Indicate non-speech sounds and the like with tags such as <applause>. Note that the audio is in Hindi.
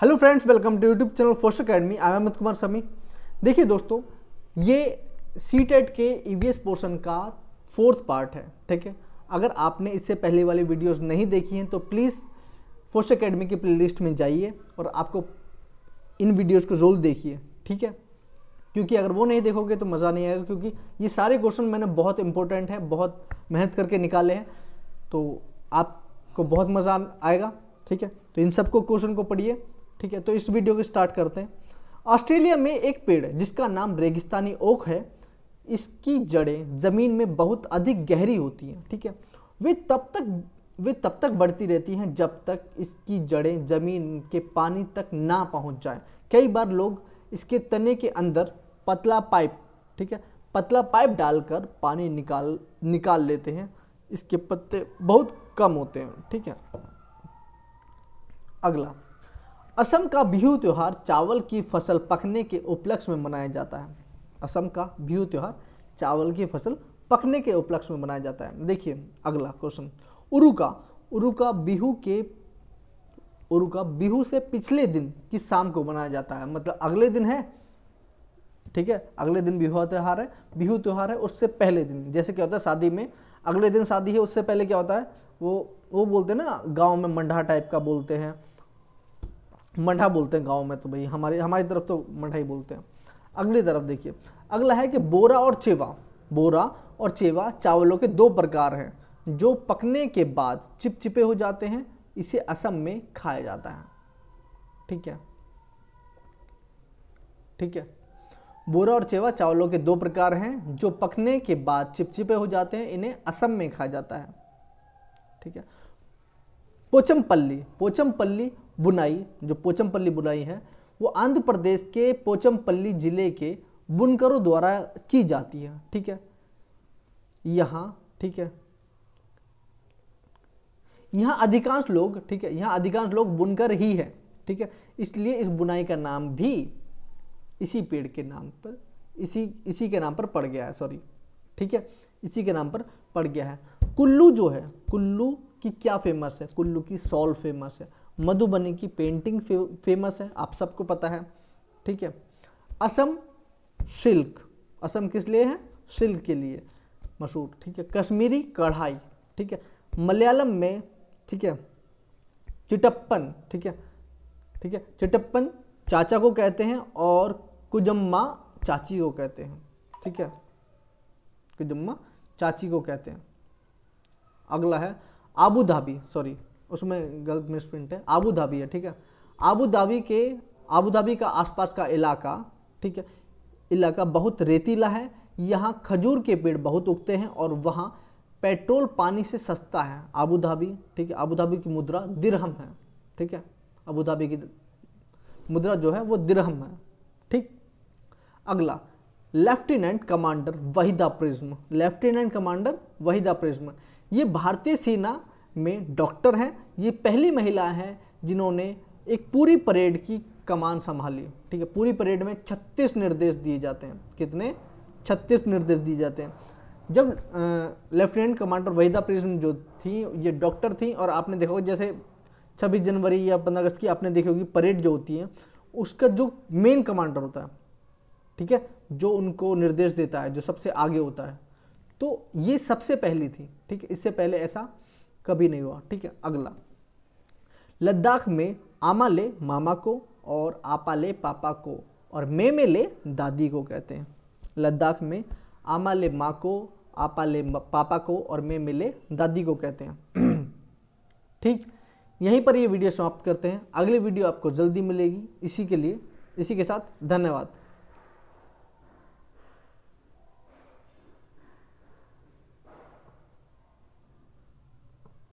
hello friends welcome to YouTube channel फोस्ट अकेडमी आई अमित कुमार समी देखिए दोस्तों ये सी टेट e के ई e पोर्शन का फोर्थ पार्ट है ठीक है अगर आपने इससे पहले वाली वीडियोस नहीं देखी हैं तो प्लीज़ फोस्ट अकेडमी की प्लेलिस्ट में जाइए और आपको इन वीडियोस को जरूर देखिए ठीक है क्योंकि अगर वो नहीं देखोगे तो मज़ा नहीं आएगा क्योंकि ये सारे क्वेश्चन मैंने बहुत इंपॉर्टेंट है बहुत मेहनत करके निकाले हैं तो आपको बहुत मज़ा आएगा ठीक है तो इन सबको क्वेश्चन को पढ़िए ठीक है तो इस वीडियो को स्टार्ट करते हैं ऑस्ट्रेलिया में एक पेड़ जिसका नाम रेगिस्तानी ओक है इसकी जड़ें ज़मीन में बहुत अधिक गहरी होती हैं ठीक है वे तब तक वे तब तक बढ़ती रहती हैं जब तक इसकी जड़ें ज़मीन के पानी तक ना पहुंच जाएं कई बार लोग इसके तने के अंदर पतला पाइप ठीक है पतला पाइप डालकर पानी निकाल निकाल लेते हैं इसके पत्ते बहुत कम होते हैं ठीक है अगला असम का बिहू त्यौहार चावल की फसल पकने के उपलक्ष्य में मनाया जाता है असम का बिहू त्यौहार चावल की फसल पकने के उपलक्ष्य में मनाया जाता है देखिए अगला क्वेश्चन उरुका उरुका बिहू के उरुका बिहू से पिछले दिन की शाम को मनाया जाता है मतलब अगले दिन है ठीक है अगले दिन बिहू त्यौहार है बिहू त्यौहार है उससे पहले दिन जैसे क्या होता है शादी में अगले दिन शादी है उससे पहले क्या होता है वो वो बोलते हैं ना गाँव में मंडा टाइप का बोलते हैं मंडा बोलते हैं गांव में तो भाई हमारे हमारी तरफ तो मंडा ही बोलते हैं अगली तरफ देखिए अगला है कि बोरा और चेवा बोरा और चेवा चावलों के दो प्रकार हैं जो पकने के बाद चिपचिपे हो जाते हैं इसे असम में खाया जाता है ठीक है ठीक है बोरा और चेवा चावलों के दो प्रकार हैं जो पकने के बाद चिपचिपे हो जाते हैं इन्हें असम में खाया जाता है ठीक है पोचमपल्ली पोचमपल्ली बुनाई जो पोचमपल्ली बुनाई है वो आंध्र प्रदेश के पोचमपल्ली ज़िले के बुनकरों द्वारा की जाती है ठीक है यहाँ ठीक है यहाँ अधिकांश लोग ठीक है यहाँ अधिकांश लोग बुनकर ही है ठीक है इसलिए इस बुनाई का नाम भी इसी पेड़ के नाम पर इसी इसी के नाम पर पड़ गया है सॉरी ठीक है इसी के नाम पर पड़ गया है कुल्लू जो है कुल्लू की क्या फेमस है कुल्लू की सॉल फेमस है मधुबनी की पेंटिंग फे, फेमस है आप सबको पता है ठीक है असम सिल्क असम किस लिए है सिल्क के लिए मशहूर ठीक है कश्मीरी कढ़ाई ठीक है मलयालम में ठीक है चिटप्पन ठीक है ठीक है चिटप्पन चाचा को कहते हैं और कुजम्मा चाची को कहते हैं ठीक है कुजम्मा चाची को कहते हैं अगला है आबू धाबी सॉरी उसमें गलत मिस प्रिंट है आबू धाबी है ठीक है आबू धाबी के आबू धाबी का आसपास का इलाका ठीक है इलाका बहुत रेतीला है यहाँ खजूर के पेड़ बहुत उगते हैं और वहाँ पेट्रोल पानी से सस्ता है आबू धाबी ठीक है आबू धाबी की मुद्रा दिरहम है ठीक है आबू धाबी की मुद्रा जो है वो दिरहम है ठीक अगला lieutenant commander Waheeda Prinz lieutenant commander Waheeda Prinz ये भारतीय सेना में डॉक्टर हैं ये पहली महिला हैं जिन्होंने एक पूरी परेड की कमान संभाली ठीक है पूरी परेड में 36 निर्देश दिए जाते हैं कितने 36 निर्देश दिए जाते हैं जब लेफ्टिनेंट कमांडर वहीदा प्रिज्म जो थी ये डॉक्टर थी और आपने होगा जैसे 26 जनवरी या 15 अगस्त की आपने देखी होगी परेड जो होती है उसका जो मेन कमांडर होता है ठीक है जो उनको निर्देश देता है जो सबसे आगे होता है तो ये सबसे पहली थी ठीक है इससे पहले ऐसा कभी नहीं हुआ ठीक है अगला लद्दाख में आमा ले मामा को और आपा ले पापा को और मेमे ले दादी को कहते हैं लद्दाख में आमा ले माँ को आपा ले पापा को और मेमे ले दादी को कहते हैं <clears throat> ठीक यहीं पर ये वीडियो समाप्त करते हैं अगली वीडियो आपको जल्दी मिलेगी इसी के लिए इसी के साथ धन्यवाद